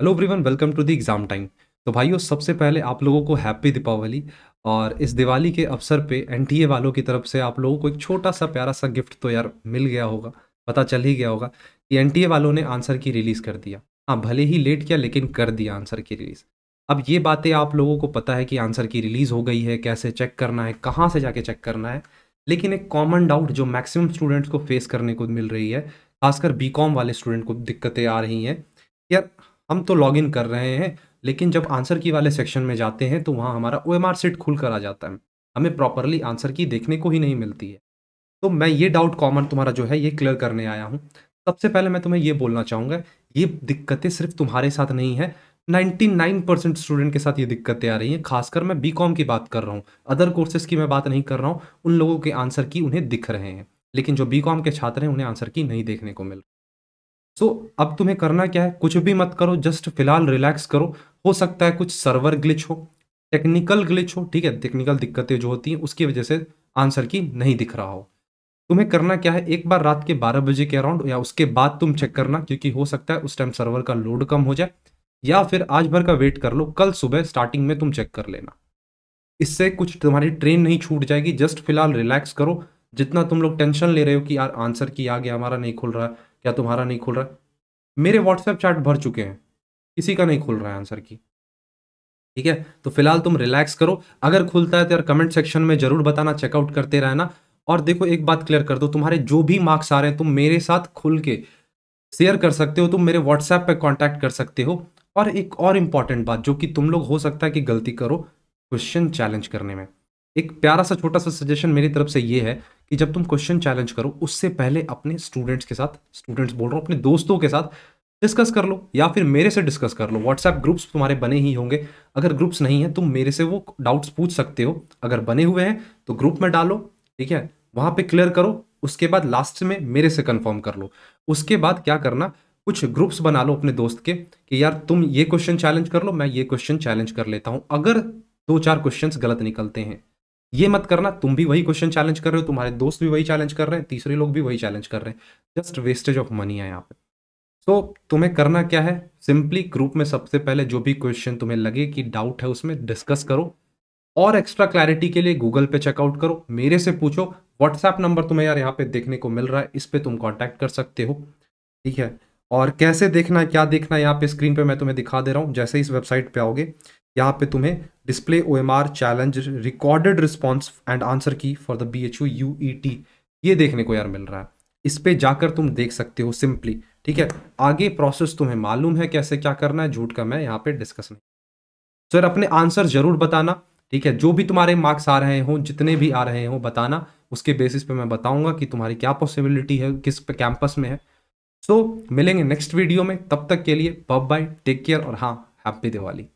hello everyone welcome to the exam time तो भाइयों सबसे पहले आप लोगों को हैप्पी दीपावली और इस दिवाली के अवसर पे एनटीए वालों की तरफ से आप लोगों को एक छोटा सा प्यारा सा गिफ्ट तो यार मिल गया होगा पता चल ही गया होगा कि एनटीए वालों ने आंसर की रिलीज़ कर दिया हाँ भले ही लेट किया लेकिन कर दिया आंसर की रिलीज़ अब ये बातें आप लोगों को पता है कि आंसर की रिलीज़ हो गई है कैसे चेक करना है कहाँ से जाके चेक करना है लेकिन एक कॉमन डाउट जो मैक्सिमम स्टूडेंट्स को फेस करने को मिल रही है खासकर बी वाले स्टूडेंट को दिक्कतें आ रही हैं यार हम तो लॉग कर रहे हैं लेकिन जब आंसर की वाले सेक्शन में जाते हैं तो वहाँ हमारा ओ एम सीट खुल कर आ जाता है हमें प्रॉपरली आंसर की देखने को ही नहीं मिलती है तो मैं ये डाउट कॉमन तुम्हारा जो है ये क्लियर करने आया हूँ सबसे पहले मैं तुम्हें ये बोलना चाहूँगा ये दिक्कतें सिर्फ तुम्हारे साथ नहीं है 99 परसेंट स्टूडेंट के साथ ये दिक्कतें आ रही हैं खासकर मैं बी कॉम की बात कर रहा हूँ अदर कोर्सेज की मैं बात नहीं कर रहा हूँ उन लोगों के आंसर की उन्हें दिख रहे हैं लेकिन जो बी कॉम के छात्र हैं उन्हें आंसर की नहीं देखने को मिल सो so, अब तुम्हें करना क्या है कुछ भी मत करो जस्ट फिलहाल रिलैक्स करो हो सकता है कुछ सर्वर ग्लिच हो टेक्निकल ग्लिच हो ठीक है टेक्निकल दिक्कतें जो होती हैं उसकी वजह से आंसर की नहीं दिख रहा हो तुम्हें करना क्या है एक बार रात के 12 बजे के अराउंड या उसके बाद तुम चेक करना क्योंकि हो सकता है उस टाइम सर्वर का लोड कम हो जाए या फिर आज भर का वेट कर लो कल सुबह स्टार्टिंग में तुम चेक कर लेना इससे कुछ तुम्हारी ट्रेन नहीं छूट जाएगी जस्ट फिलहाल रिलैक्स करो जितना तुम लोग टेंशन ले रहे हो कि यार आंसर की आ गया हमारा नहीं खुल रहा क्या तुम्हारा नहीं खुल रहा मेरे व्हाट्सएप चैट भर चुके हैं किसी का नहीं खुल रहा है आंसर की ठीक है तो फिलहाल तुम रिलैक्स करो अगर खुलता है तो यार कमेंट सेक्शन में जरूर बताना चेकआउट करते रहना और देखो एक बात क्लियर कर दो तुम्हारे जो भी मार्क्स आ रहे हैं तुम मेरे साथ खुल के शेयर कर सकते हो तुम मेरे व्हाट्सएप पर कॉन्टैक्ट कर सकते हो और एक और इम्पॉर्टेंट बात जो कि तुम लोग हो सकता है कि गलती करो क्वेश्चन चैलेंज करने में एक प्यारा सा छोटा सा सजेशन मेरी तरफ से ये है कि जब तुम क्वेश्चन चैलेंज करो उससे पहले अपने स्टूडेंट्स के साथ स्टूडेंट्स बोल रहा हूँ अपने दोस्तों के साथ डिस्कस कर लो या फिर मेरे से डिस्कस कर लो व्हाट्सएप ग्रुप्स तुम्हारे बने ही होंगे अगर ग्रुप्स नहीं है तुम मेरे से वो डाउट्स पूछ सकते हो अगर बने हुए हैं तो ग्रुप में डालो ठीक है वहाँ पे क्लियर करो उसके बाद लास्ट में मेरे से कंफर्म कर लो उसके बाद क्या करना कुछ ग्रुप्स बना लो अपने दोस्त के कि यार तुम ये क्वेश्चन चैलेंज कर लो मैं ये क्वेश्चन चैलेंज कर लेता हूँ अगर दो चार क्वेश्चन गलत निकलते हैं ये मत करना तुम भी वही क्वेश्चन चैलेंज कर रहे हो तुम्हारे दोस्त भी वही चैलेंज कर रहे हैं तीसरे लोग भी वही चैलेंज कर रहे हैं जस्ट वेस्टेज ऑफ मनी है यहाँ पे तो तुम्हें करना क्या है सिंपली ग्रुप में सबसे पहले जो भी क्वेश्चन तुम्हें लगे कि डाउट है उसमें डिस्कस करो और एक्स्ट्रा क्लैरिटी के लिए गूगल पे चेकआउट करो मेरे से पूछो व्हाट्सएप नंबर तुम्हें यार यहाँ पे देखने को मिल रहा है इस पर तुम कॉन्टैक्ट कर सकते हो ठीक है और कैसे देखना है क्या देखना है यहाँ पे स्क्रीन पे मैं तुम्हें दिखा दे रहा हूँ जैसे इस वेबसाइट पे आओगे यहाँ पे तुम्हें display O M R challenge recorded response and answer key for the B H U U E T ये देखने को यार मिल रहा है इस पर जाकर तुम देख सकते हो सिंपली ठीक है आगे प्रोसेस तुम्हें मालूम है कैसे क्या करना है झूठ का मैं यहाँ पे डिस्कस नहीं सर अपने आंसर जरूर बताना ठीक है जो भी तुम्हारे मार्क्स आ रहे हों जितने भी आ रहे हों बताना उसके बेसिस पे मैं बताऊंगा कि तुम्हारी क्या पॉसिबिलिटी है किस पे कैंपस में है सो so, मिलेंगे नेक्स्ट वीडियो में तब तक के लिए बब बाय टेक केयर और हाँ हैप्पी दिवाली